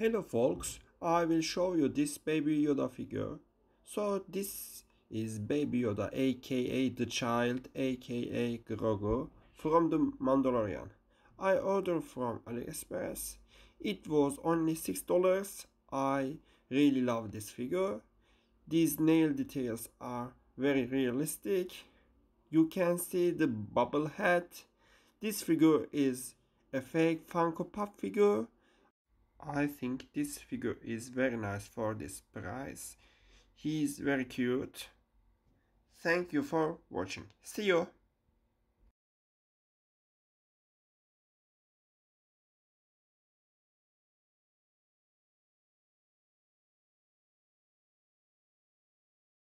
Hello folks, I will show you this Baby Yoda figure. So this is Baby Yoda aka the child aka Grogu from the Mandalorian. I ordered from AliExpress. It was only $6. I really love this figure. These nail details are very realistic. You can see the bubble head. This figure is a fake Funko Pop figure I think this figure is very nice for this price. He is very cute. Thank you for watching. See you!